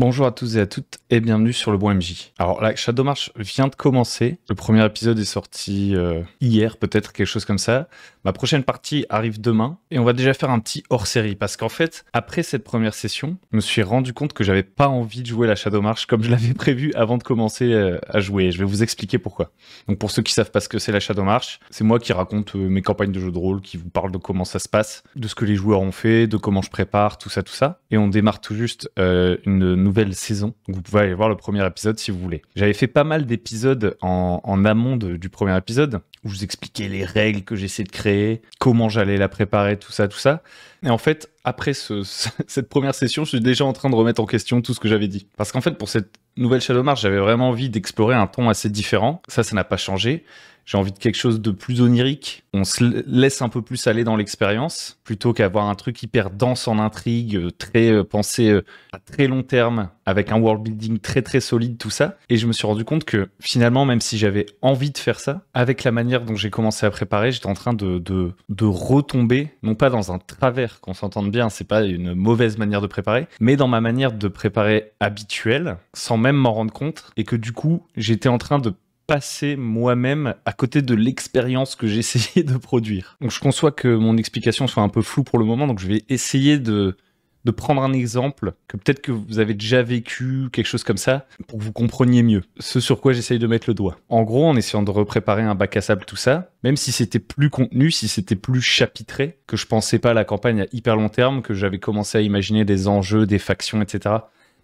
Bonjour à tous et à toutes et bienvenue sur le bon MJ. Alors là, Shadow March vient de commencer. Le premier épisode est sorti euh, hier, peut-être quelque chose comme ça. Ma prochaine partie arrive demain et on va déjà faire un petit hors-série parce qu'en fait, après cette première session, je me suis rendu compte que j'avais pas envie de jouer la Shadow March comme je l'avais prévu avant de commencer euh, à jouer. Je vais vous expliquer pourquoi. Donc pour ceux qui savent pas ce que c'est la Shadow March, c'est moi qui raconte euh, mes campagnes de jeux de rôle, qui vous parle de comment ça se passe, de ce que les joueurs ont fait, de comment je prépare, tout ça, tout ça. Et on démarre tout juste une nouvelle nouvelle saison. vous pouvez aller voir le premier épisode si vous voulez. J'avais fait pas mal d'épisodes en, amont du premier épisode où je vous expliquais les règles que j'essayais de créer, comment j'allais la préparer, tout ça, tout ça. Et en fait, après cette première session, je suis déjà en train de remettre en question tout ce que j'avais dit. Parce qu'en fait, pour cette nouvelle Shadow March, j'avais vraiment envie d'explorer un ton assez différent. Ça, ça n'a pas changé j'ai envie de quelque chose de plus onirique. On se laisse un peu plus aller dans l'expérience plutôt qu'avoir un truc hyper dense en intrigue, euh, très euh, pensé euh, à très long terme, avec un world building très très solide, tout ça. Et je me suis rendu compte que finalement, même si j'avais envie de faire ça, avec la manière dont j'ai commencé à préparer, j'étais en train de, de, de, retomber, non pas dans un travers, qu'on s'entende bien, c'est pas une mauvaise manière de préparer, mais dans ma manière de préparer habituelle, sans même m'en rendre compte, et que du coup, j'étais en train de passer moi-même à côté de l'expérience que j'essayais de produire. Donc je conçois que mon explication soit un peu floue pour le moment, donc je vais essayer de, de prendre un exemple que peut-être que vous avez déjà vécu, quelque chose comme ça, pour que vous compreniez mieux ce sur quoi j'essaye de mettre le doigt. En gros, en essayant de repréparer un bac à sable, tout ça, même si c'était plus contenu, si c'était plus chapitré, que je pensais pas à la campagne à hyper long terme, que j'avais commencé à imaginer des enjeux, des factions, etc.,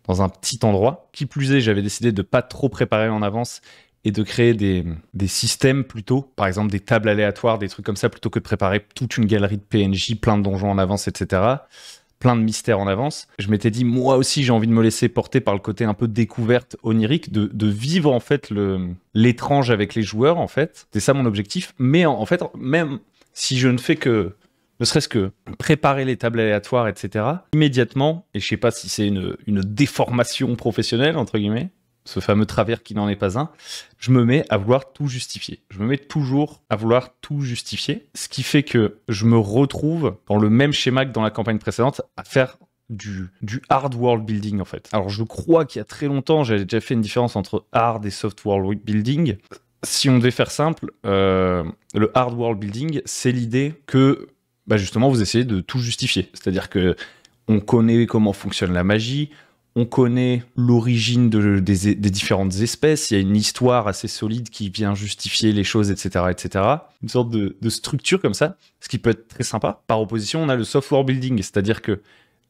dans un petit endroit. Qui plus est, j'avais décidé de pas trop préparer en avance et de créer des, systèmes plutôt, par exemple des tables aléatoires, des trucs comme ça, plutôt que de préparer toute une galerie de PNJ, plein de donjons en avance, etc., plein de mystères en avance. Je m'étais dit, moi aussi, j'ai envie de me laisser porter par le côté un peu découverte onirique, de, de vivre en fait l'étrange avec les joueurs, en fait. C'est ça mon objectif. Mais en, fait, même si je ne fais que ne serait-ce que préparer les tables aléatoires, etc., immédiatement, et je ne sais pas si c'est une, déformation professionnelle, entre guillemets, ce fameux travers qui n'en est pas un, je me mets à vouloir tout justifier. Je me mets toujours à vouloir tout justifier, ce qui fait que je me retrouve dans le même schéma que dans la campagne précédente à faire du, hard world building en fait. Alors je crois qu'il y a très longtemps, j'avais déjà fait une différence entre hard et soft world building. Si on devait faire simple, euh, le hard world building, c'est l'idée que bah, justement vous essayez de tout justifier. C'est-à-dire que on connaît comment fonctionne la magie, on connaît l'origine des, différentes espèces, il y a une histoire assez solide qui vient justifier les choses, etc. etc. Une sorte de, structure comme ça, ce qui peut être très sympa. Par opposition, on a le software building, c'est-à-dire que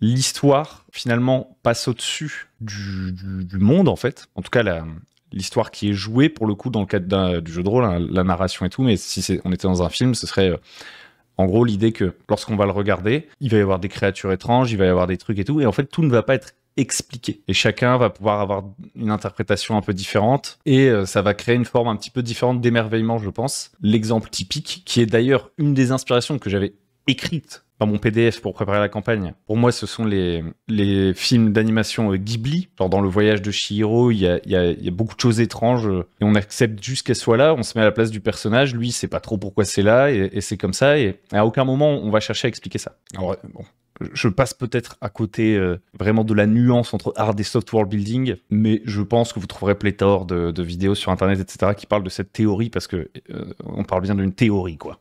l'histoire, finalement, passe au-dessus du, monde, en fait. En tout cas, l'histoire qui est jouée, pour le coup, dans le cadre du jeu de rôle, hein, la narration et tout, mais si on était dans un film, ce serait... Euh, en gros, l'idée que lorsqu'on va le regarder, il va y avoir des créatures étranges, il va y avoir des trucs et tout, et en fait, tout ne va pas être Expliquer Et chacun va pouvoir avoir une interprétation un peu différente et euh, ça va créer une forme un petit peu différente d'émerveillement, je pense. L'exemple typique, qui est d'ailleurs une des inspirations que j'avais écrites dans mon PDF pour préparer la campagne. Pour moi, ce sont les, les films d'animation euh, Ghibli. Genre dans le voyage de Shihiro, il y a, y, y a, beaucoup de choses étranges et on accepte juste qu'elles soit là. On se met à la place du personnage. Lui, il sait pas trop pourquoi c'est là et, c'est comme ça. Et à aucun moment, on va chercher à expliquer ça. Alors, bon, je passe peut-être à côté euh, vraiment de la nuance entre hard et soft world building, mais je pense que vous trouverez pléthore de, vidéos sur internet, etc., qui parlent de cette théorie parce que euh, on parle bien d'une théorie, quoi.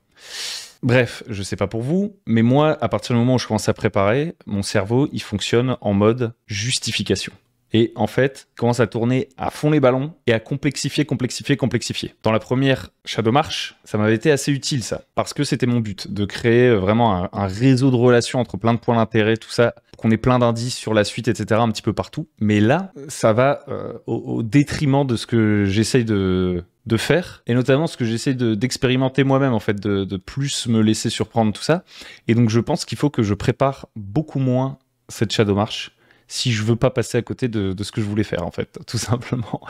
Bref, je sais pas pour vous, mais moi, à partir du moment où je commence à préparer, mon cerveau, il fonctionne en mode justification. Et en fait, commence à tourner à fond les ballons et à complexifier, complexifier, complexifier. Dans la première Shadow March, ça m'avait été assez utile ça, parce que c'était mon but de créer euh, vraiment un, réseau de relations entre plein de points d'intérêt, tout ça, qu'on ait plein d'indices sur la suite, etc., un petit peu partout. Mais là, ça va euh, au, détriment de ce que j'essaye de, faire, et notamment ce que j'essaie d'expérimenter moi-même, en fait, de, de, plus me laisser surprendre tout ça. Et donc je pense qu'il faut que je prépare beaucoup moins cette Shadow March si je veux pas passer à côté de, ce que je voulais faire en fait, tout simplement.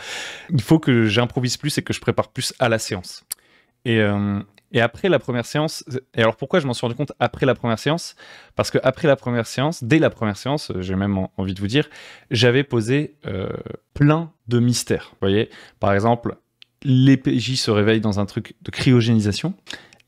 Il faut que j'improvise plus et que je prépare plus à la séance. Euh, et, après la première séance, et alors pourquoi je m'en suis rendu compte après la première séance Parce que après la première séance, dès la première séance, euh, j'ai même envie de vous dire, j'avais posé euh, plein de mystères. Vous voyez, par exemple, l'E.P.J. se réveille dans un truc de cryogénisation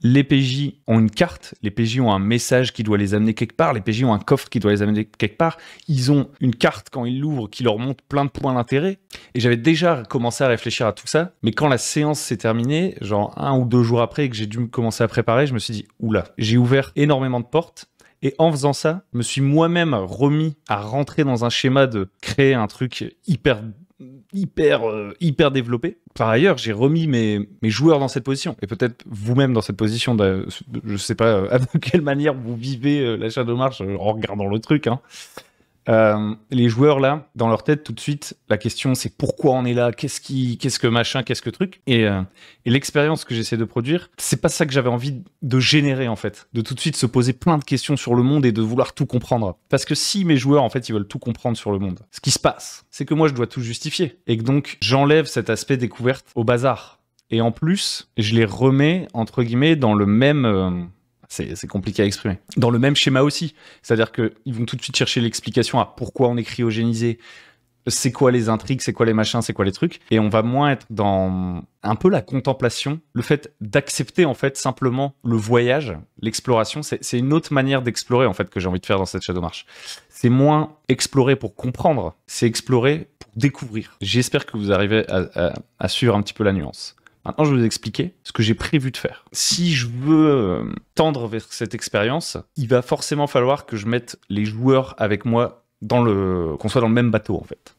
les PJ ont une carte, les PJ ont un message qui doit les amener quelque part, les PJ ont un coffre qui doit les amener quelque part, ils ont une carte quand ils l'ouvrent qui leur montre plein de points d'intérêt. Et j'avais déjà commencé à réfléchir à tout ça, mais quand la séance s'est terminée, genre un ou deux jours après et que j'ai dû me commencer à préparer, je me suis dit, oula, j'ai ouvert énormément de portes, et en faisant ça, je me suis moi-même remis à rentrer dans un schéma de créer un truc hyper hyper, euh, hyper développé. Par ailleurs, j'ai remis mes, mes, joueurs dans cette position, et peut-être vous-même dans cette position, de, je sais pas euh, quelle manière vous vivez euh, l'achat de marche en regardant le truc, hein. Euh, les joueurs là, dans leur tête tout de suite, la question c'est pourquoi on est là, qu'est-ce qui, qu'est-ce que machin, qu'est-ce que truc, et, euh, et l'expérience que j'essaie de produire, c'est pas ça que j'avais envie de générer en fait, de tout de suite se poser plein de questions sur le monde et de vouloir tout comprendre, parce que si mes joueurs en fait ils veulent tout comprendre sur le monde, ce qui se passe, c'est que moi je dois tout justifier, et que donc j'enlève cet aspect découverte au bazar, et en plus je les remets entre guillemets dans le même euh, c'est compliqué à exprimer. Dans le même schéma aussi, c'est-à-dire qu'ils vont tout de suite chercher l'explication à pourquoi on est cryogénisé, c'est quoi les intrigues, c'est quoi les machins, c'est quoi les trucs, et on va moins être dans un peu la contemplation, le fait d'accepter en fait simplement le voyage, l'exploration, c'est une autre manière d'explorer en fait que j'ai envie de faire dans cette Shadow marche. C'est moins explorer pour comprendre, c'est explorer pour découvrir. J'espère que vous arrivez à suivre un petit peu la nuance. Maintenant, je vais vous expliquer ce que j'ai prévu de faire. Si je veux euh, tendre vers cette expérience, il va forcément falloir que je mette les joueurs avec moi dans le, qu'on soit dans le même bateau en fait.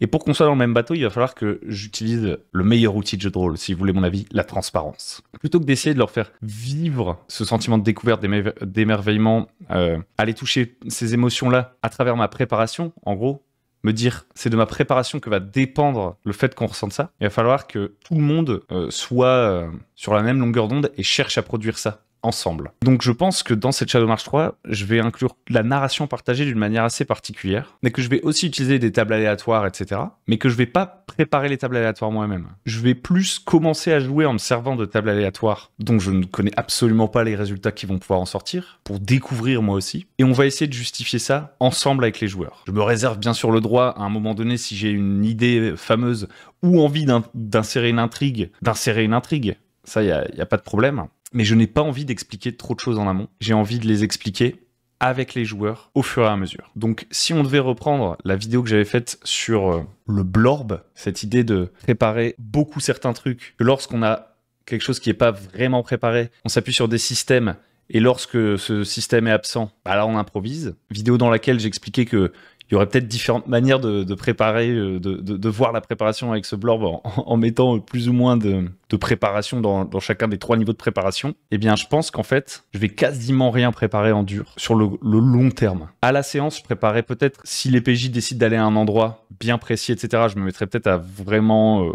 Et pour qu'on soit dans le même bateau, il va falloir que j'utilise le meilleur outil de jeu de rôle, si vous voulez mon avis, la transparence. Plutôt que d'essayer de leur faire vivre ce sentiment de découverte, d'émerveillement, euh, aller toucher ces émotions-là à travers ma préparation, en gros, me dire c'est de ma préparation que va dépendre le fait qu'on ressente ça. Il va falloir que tout le monde euh, soit euh, sur la même longueur d'onde et cherche à produire ça ensemble. Donc je pense que dans cette Shadow March 3, je vais inclure la narration partagée d'une manière assez particulière, mais que je vais aussi utiliser des tables aléatoires, etc. Mais que je vais pas préparer les tables aléatoires moi-même. Je vais plus commencer à jouer en me servant de tables aléatoires dont je ne connais absolument pas les résultats qui vont pouvoir en sortir, pour découvrir moi aussi. Et on va essayer de justifier ça ensemble avec les joueurs. Je me réserve bien sûr le droit à un moment donné si j'ai une idée fameuse ou envie d'insérer une intrigue, d'insérer une intrigue. Ça, il n'y a pas de problème mais je n'ai pas envie d'expliquer trop de choses en amont. J'ai envie de les expliquer avec les joueurs au fur et à mesure. Donc si on devait reprendre la vidéo que j'avais faite sur euh, le blorb, cette idée de préparer beaucoup certains trucs, que lorsqu'on a quelque chose qui n'est pas vraiment préparé, on s'appuie sur des systèmes et lorsque ce système est absent, bah là on improvise. Vidéo dans laquelle j'expliquais que il y aurait peut-être différentes manières de, préparer, euh, de, voir la préparation avec ce blorb en, mettant euh, plus ou moins de, préparation dans, chacun des trois niveaux de préparation. Eh bien, je pense qu'en fait, je vais quasiment rien préparer en dur sur le, long terme. À la séance, je préparerai peut-être si les décide d'aller à un endroit bien précis, etc. Je me mettrai peut-être à vraiment euh,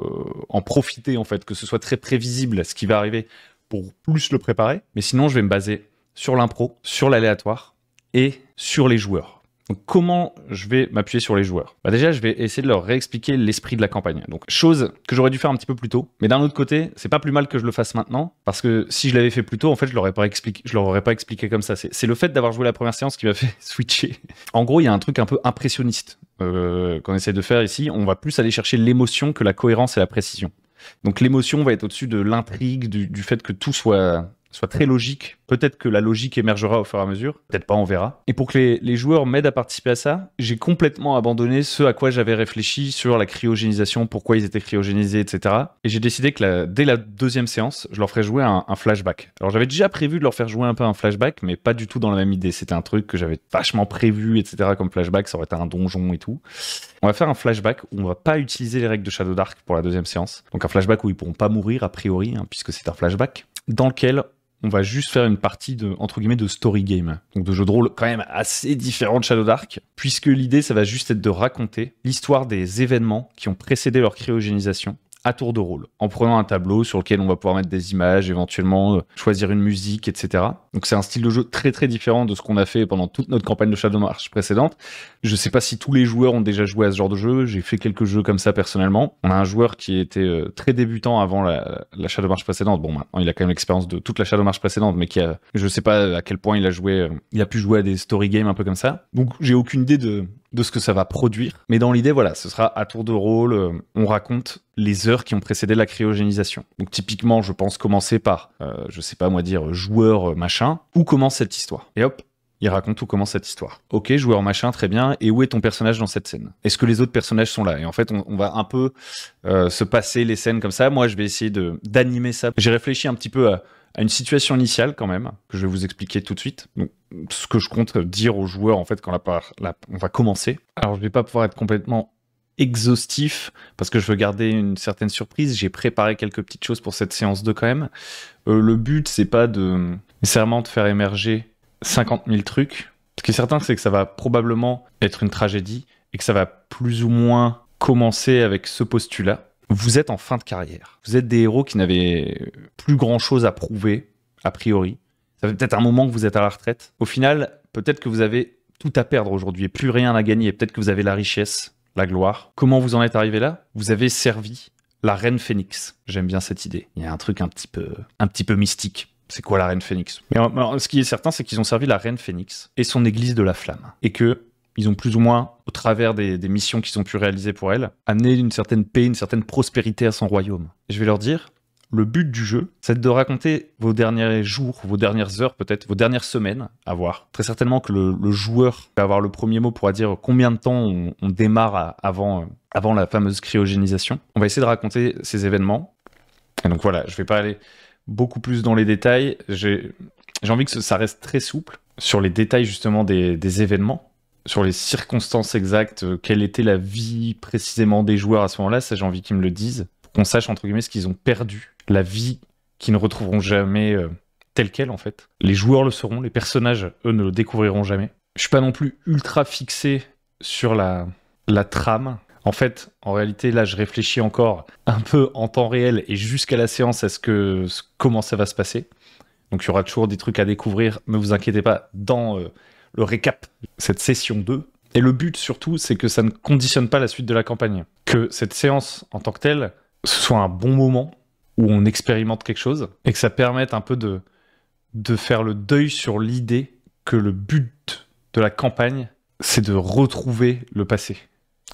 en profiter en fait, que ce soit très prévisible ce qui va arriver pour plus le préparer. Mais sinon, je vais me baser sur l'impro, sur l'aléatoire et sur les joueurs. Donc, comment je vais m'appuyer sur les joueurs bah Déjà, je vais essayer de leur réexpliquer l'esprit de la campagne. Donc, chose que j'aurais dû faire un petit peu plus tôt. Mais d'un autre côté, c'est pas plus mal que je le fasse maintenant. Parce que si je l'avais fait plus tôt, en fait, je l'aurais pas expliqué, leur aurais pas expliqué comme ça. C'est le fait d'avoir joué la première séance qui m'a fait switcher. En gros, il y a un truc un peu impressionniste euh, qu'on essaie de faire ici. On va plus aller chercher l'émotion que la cohérence et la précision. Donc, l'émotion va être au-dessus de l'intrigue, du fait que tout soit soit très logique. Peut-être que la logique émergera au fur et à mesure, peut-être pas, on verra. Et pour que les, joueurs m'aident à participer à ça, j'ai complètement abandonné ce à quoi j'avais réfléchi sur la cryogénisation, pourquoi ils étaient cryogénisés, etc. Et j'ai décidé que dès la deuxième séance, je leur ferais jouer un, flashback. Alors j'avais déjà prévu de leur faire jouer un peu un flashback, mais pas du tout dans la même idée. C'était un truc que j'avais vachement prévu, etc. Comme flashback, ça aurait été un donjon et tout. On va faire un flashback où on va pas utiliser les règles de Shadow Dark pour la deuxième séance. Donc un flashback où ils pourront pas mourir a priori, hein, puisque c'est un flashback, dans lequel on va juste faire une partie de, entre guillemets, de story game. Donc de jeu de rôle quand même assez différent de Shadow Dark, puisque l'idée, ça va juste être de raconter l'histoire des événements qui ont précédé leur cryogénisation à tour de rôle, en prenant un tableau sur lequel on va pouvoir mettre des images, éventuellement euh, choisir une musique, etc. Donc c'est un style de jeu très très différent de ce qu'on a fait pendant toute notre campagne de Shadow marche précédente. Je sais pas si tous les joueurs ont déjà joué à ce genre de jeu, j'ai fait quelques jeux comme ça personnellement. On a un joueur qui était euh, très débutant avant la, la Shadow March précédente, bon il a quand même l'expérience de toute la Shadow marche précédente, mais qui a, je sais pas à quel point il a joué, euh, il a pu jouer à des story games un peu comme ça. Donc j'ai aucune idée de de ce que ça va produire. Mais dans l'idée, voilà, ce sera à tour de rôle, euh, on raconte les heures qui ont précédé la cryogénisation. Donc typiquement, je pense commencer par, euh, je sais pas moi dire, joueur euh, machin, où commence cette histoire Et hop, il raconte où commence cette histoire. Ok, joueur machin, très bien. Et où est ton personnage dans cette scène Est-ce que les autres personnages sont là Et en fait, on, va un peu se passer les scènes comme ça. Moi, je vais essayer d'animer ça. J'ai réfléchi un petit peu à, à, une situation initiale quand même, que je vais vous expliquer tout de suite. Donc, ce que je compte dire aux joueurs en fait quand la, on va commencer. Alors je ne vais pas pouvoir être complètement exhaustif parce que je veux garder une certaine surprise. J'ai préparé quelques petites choses pour cette séance 2 quand même. Euh, le but c'est pas de nécessairement de faire émerger 50 000 trucs. Ce qui est certain c'est que ça va probablement être une tragédie et que ça va plus ou moins commencer avec ce postulat. Vous êtes en fin de carrière. Vous êtes des héros qui n'avaient plus grand chose à prouver a priori. Ça fait peut-être un moment que vous êtes à la retraite. Au final, peut-être que vous avez tout à perdre aujourd'hui et plus rien à gagner. Peut-être que vous avez la richesse, la gloire. Comment vous en êtes arrivé là Vous avez servi la reine phénix. J'aime bien cette idée. Il y a un truc un petit peu, un petit peu mystique. C'est quoi la reine phénix Mais ce qui est certain, c'est qu'ils ont servi la reine phénix et son église de la flamme. Et que ils ont plus ou moins, au travers des, missions qu'ils ont pu réaliser pour elle, amené une certaine paix, une certaine prospérité à son royaume. je vais leur dire, le but du jeu, c'est de raconter vos derniers jours, vos dernières heures peut-être, vos dernières semaines à voir. Très certainement que le, joueur va avoir le premier mot pour dire combien de temps on, démarre avant, euh, avant la fameuse cryogénisation. On va essayer de raconter ces événements. Et donc voilà, je ne vais pas aller beaucoup plus dans les détails. J'ai envie que ça reste très souple sur les détails justement des, des événements sur les circonstances exactes, euh, quelle était la vie précisément des joueurs à ce moment-là, ça j'ai envie qu'ils me le disent qu'on sache entre guillemets ce qu'ils ont perdu, la vie qu'ils ne retrouveront jamais euh, telle quelle en fait. Les joueurs le sauront, les personnages eux ne le découvriront jamais. Je suis pas non plus ultra fixé sur la, trame. En fait, en réalité, là, je réfléchis encore un peu en temps réel et jusqu'à la séance à ce que comment ça va se passer. Donc, il y aura toujours des trucs à découvrir. Ne vous inquiétez pas dans euh, le récap cette session 2. Et le but surtout, c'est que ça ne conditionne pas la suite de la campagne. Que cette séance en tant que telle ce soit un bon moment où on expérimente quelque chose et que ça permette un peu de, de faire le deuil sur l'idée que le but de la campagne, c'est de retrouver le passé.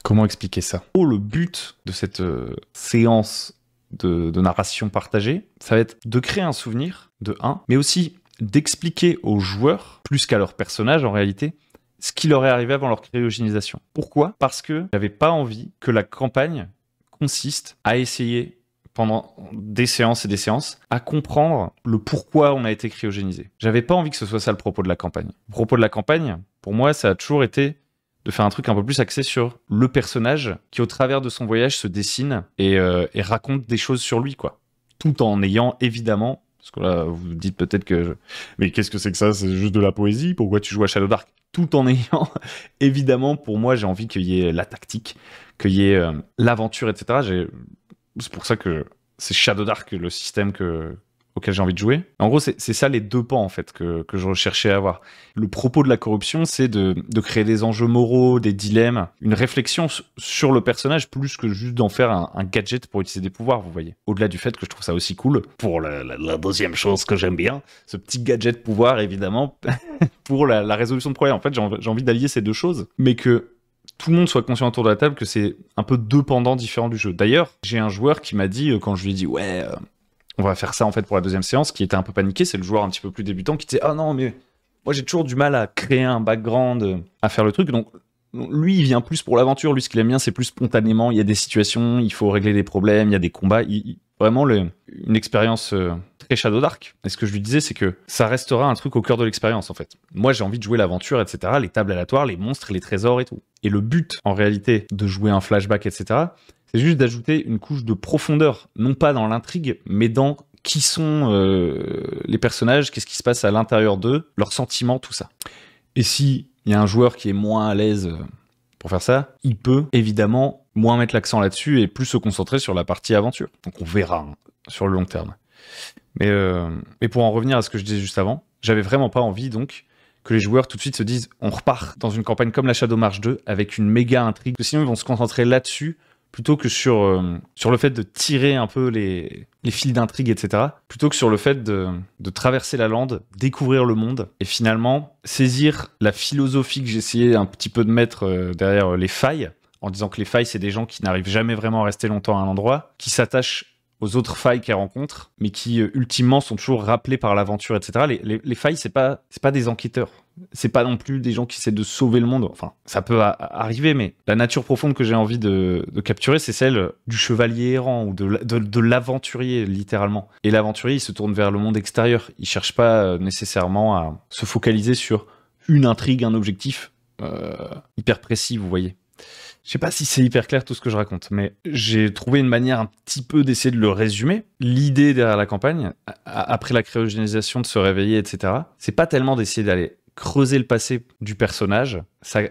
Comment expliquer ça Oh, le but de cette euh, séance de, narration partagée, ça va être de créer un souvenir, de un, mais aussi d'expliquer aux joueurs, plus qu'à leurs personnages en réalité, ce qui leur est arrivé avant leur cryogénisation. Pourquoi Parce que j'avais pas envie que la campagne consiste à essayer pendant des séances et des séances à comprendre le pourquoi on a été cryogénisé. J'avais pas envie que ce soit ça le propos de la campagne. propos de la campagne, pour moi, ça a toujours été de faire un truc un peu plus axé sur le personnage qui, au travers de son voyage, se dessine et, euh, raconte des choses sur lui, quoi. Tout en ayant évidemment parce que là, vous dites peut-être que. Mais qu'est-ce que c'est que ça C'est juste de la poésie Pourquoi tu joues à Shadow Dark tout en ayant, évidemment, pour moi, j'ai envie qu'il y ait la tactique, qu'il y ait euh, l'aventure, etc. C'est pour ça que c'est Shadow Dark, le système que, auquel j'ai envie de jouer. En gros, c'est ça les deux pans en fait que, je recherchais à avoir. Le propos de la corruption, c'est de, créer des enjeux moraux, des dilemmes, une réflexion sur le personnage plus que juste d'en faire un, gadget pour utiliser des pouvoirs, vous voyez. Au-delà du fait que je trouve ça aussi cool, pour la, deuxième chose que j'aime bien, ce petit gadget pouvoir évidemment pour la, résolution de problèmes. En fait, j'ai envie, d'allier ces deux choses, mais que tout le monde soit conscient autour de la table que c'est un peu deux pendants différents du jeu. D'ailleurs, j'ai un joueur qui m'a dit, euh, quand je lui ai dit, ouais, euh, on va faire ça en fait pour la deuxième séance, qui était un peu paniqué, c'est le joueur un petit peu plus débutant qui était ah non mais moi j'ai toujours du mal à créer un background, euh, à faire le truc, donc lui il vient plus pour l'aventure, lui ce qu'il aime bien c'est plus spontanément, il y a des situations, il faut régler des problèmes, il y a des combats, vraiment une expérience euh, très Shadow Dark. Et ce que je lui disais c'est que ça restera un truc au cœur de l'expérience en fait. Moi j'ai envie de jouer l'aventure, etc., les tables aléatoires, les monstres, les trésors et tout. Et le but en réalité de jouer un flashback, etc., c'est juste d'ajouter une couche de profondeur, non pas dans l'intrigue, mais dans qui sont euh, les personnages, qu'est-ce qui se passe à l'intérieur d'eux, leurs sentiments, tout ça. Et si il y a un joueur qui est moins à l'aise euh, pour faire ça, il peut évidemment moins mettre l'accent là-dessus et plus se concentrer sur la partie aventure. Donc on verra hein, sur le long terme. Euh, mais, pour en revenir à ce que je disais juste avant, j'avais vraiment pas envie donc que les joueurs tout de suite se disent on repart dans une campagne comme la Shadow March 2 avec une méga intrigue, que sinon ils vont se concentrer là-dessus plutôt que sur, euh, sur le fait de tirer un peu les, fils d'intrigue, etc., plutôt que sur le fait de, traverser la lande, découvrir le monde, et finalement saisir la philosophie que j'essayais un petit peu de mettre euh, derrière euh, les failles, en disant que les failles, c'est des gens qui n'arrivent jamais vraiment à rester longtemps à un endroit, qui s'attachent aux autres failles qu'elles rencontrent, mais qui ultimement sont toujours rappelés par l'aventure, etc. Les, les, les failles, c'est pas, pas des enquêteurs c'est pas non plus des gens qui essaient de sauver le monde. Enfin, ça peut arriver, mais la nature profonde que j'ai envie de, capturer, c'est celle du chevalier errant ou de, de, l'aventurier, littéralement. Et l'aventurier, il se tourne vers le monde extérieur. Il cherche pas euh, nécessairement à se focaliser sur une intrigue, un objectif euh, hyper précis, vous voyez. Je sais pas si c'est hyper clair tout ce que je raconte, mais j'ai trouvé une manière un petit peu d'essayer de le résumer. L'idée derrière la campagne, après la cryogénisation, de se réveiller, etc., c'est pas tellement d'essayer d'aller creuser le passé du personnage. Ça, euh,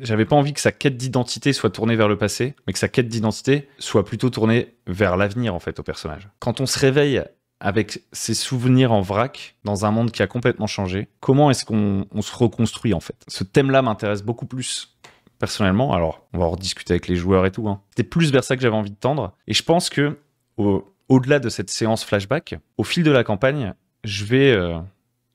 j'avais pas envie que sa quête d'identité soit tournée vers le passé, mais que sa quête d'identité soit plutôt tournée vers l'avenir en fait au personnage. Quand on se réveille avec ses souvenirs en vrac dans un monde qui a complètement changé, comment est-ce qu'on se reconstruit en fait Ce thème-là m'intéresse beaucoup plus personnellement. Alors, on va en rediscuter avec les joueurs et tout. Hein. C'était plus vers ça que j'avais envie de tendre. Et je pense que au, delà de cette séance flashback, au fil de la campagne, je vais euh,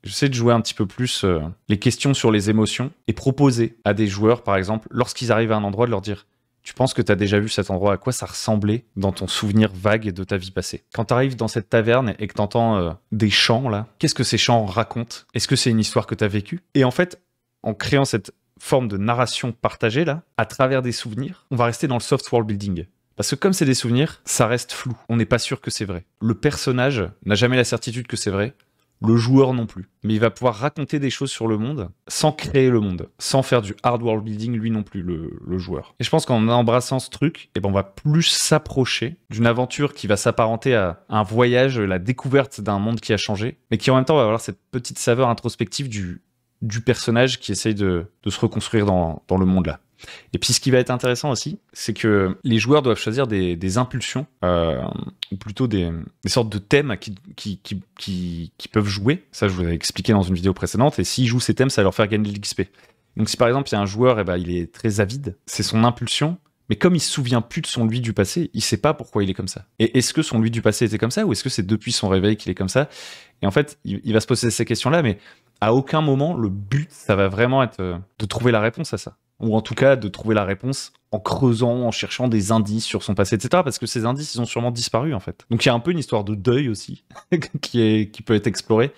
j'essaie de jouer un petit peu plus euh, les questions sur les émotions et proposer à des joueurs, par exemple, lorsqu'ils arrivent à un endroit, de leur dire Tu penses que tu as déjà vu cet endroit, à quoi ça ressemblait dans ton souvenir vague de ta vie passée Quand tu arrives dans cette taverne et que tu entends euh, des chants, là, qu'est-ce que ces chants racontent Est-ce que c'est une histoire que tu as vécue Et en fait, en créant cette forme de narration partagée, là, à travers des souvenirs, on va rester dans le soft world building. Parce que comme c'est des souvenirs, ça reste flou. On n'est pas sûr que c'est vrai. Le personnage n'a jamais la certitude que c'est vrai le joueur non plus. Mais il va pouvoir raconter des choses sur le monde sans créer le monde, sans faire du hard world building lui non plus, le, joueur. Et je pense qu'en embrassant ce truc, eh ben, on va plus s'approcher d'une aventure qui va s'apparenter à un voyage, la découverte d'un monde qui a changé, mais qui en même temps va avoir cette petite saveur introspective du, du personnage qui essaye de, se reconstruire dans le monde là. Et puis ce qui va être intéressant aussi, c'est que les joueurs doivent choisir des, impulsions, euh, ou plutôt des, sortes de thèmes qui, peuvent jouer. Ça, je vous l'avais expliqué dans une vidéo précédente. Et s'ils jouent ces thèmes, ça va leur faire gagner de l'XP. Donc si par exemple il y a un joueur, et eh ben, il est très avide, c'est son impulsion. Mais comme il se souvient plus de son lui du passé, il sait pas pourquoi il est comme ça. Et est-ce que son lui du passé était comme ça ou est-ce que c'est depuis son réveil qu'il est comme ça Et en fait, il va se poser ces questions-là, mais à aucun moment le but, ça va vraiment être euh, de trouver la réponse à ça ou en tout cas de trouver la réponse en creusant, en cherchant des indices sur son passé, etc. Parce que ces indices, ils ont sûrement disparu en fait. Donc il y a un peu une histoire de deuil aussi qui, est, qui peut être explorée.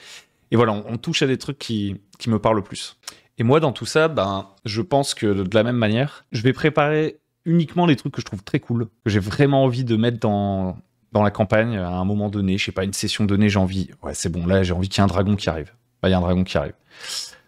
Et voilà, on, touche à des trucs qui, qui, me parlent le plus. Et moi, dans tout ça, ben, je pense que de la même manière, je vais préparer uniquement les trucs que je trouve très cool, que j'ai vraiment envie de mettre dans, dans la campagne à un moment donné. Je sais pas, une session donnée, j'ai envie. Ouais, c'est bon, là, j'ai envie qu'il y ait un dragon qui arrive. Bah, il y a un dragon qui arrive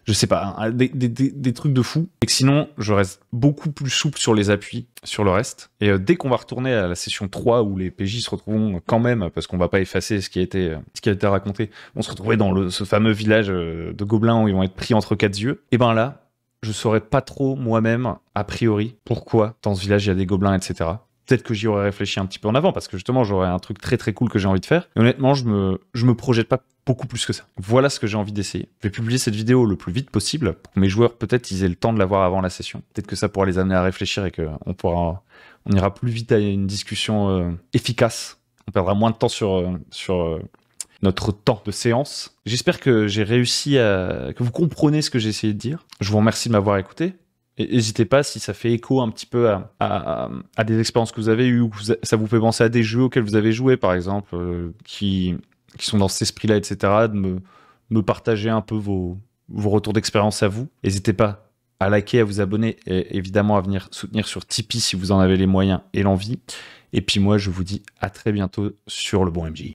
je sais pas, hein. des, trucs de fou. Et que sinon, je reste beaucoup plus souple sur les appuis, sur le reste. Et euh, dès qu'on va retourner à la session 3 où les PJ se retrouveront quand même, parce qu'on va pas effacer ce qui a été, euh, ce qui a été raconté, on se retrouvait dans ce fameux village euh, de gobelins où ils vont être pris entre quatre yeux. Et ben là, je saurais pas trop moi-même, a priori, pourquoi dans ce village il y a des gobelins, etc peut-être que j'y aurais réfléchi un petit peu en avant parce que justement j'aurais un truc très très cool que j'ai envie de faire. Et honnêtement, je me, je me projette pas beaucoup plus que ça. Voilà ce que j'ai envie d'essayer. Je vais publier cette vidéo le plus vite possible pour que mes joueurs peut-être ils aient le temps de la voir avant la session. Peut-être que ça pourra les amener à réfléchir et qu'on pourra, on ira plus vite à une discussion euh, efficace. On perdra moins de temps sur, euh, sur euh, notre temps de séance. J'espère que j'ai réussi à, que vous comprenez ce que j'ai essayé de dire. Je vous remercie de m'avoir écouté. N'hésitez pas si ça fait écho un petit peu à, des expériences que vous avez eues, ça vous fait penser à des jeux auxquels vous avez joué, par exemple, euh, qui, sont dans cet esprit-là, etc., de me, me partager un peu vos, retours d'expérience à vous. N'hésitez pas à liker, à vous abonner, et évidemment à venir soutenir sur Tipeee si vous en avez les moyens et l'envie. Et puis moi, je vous dis à très bientôt sur le Bon MJ.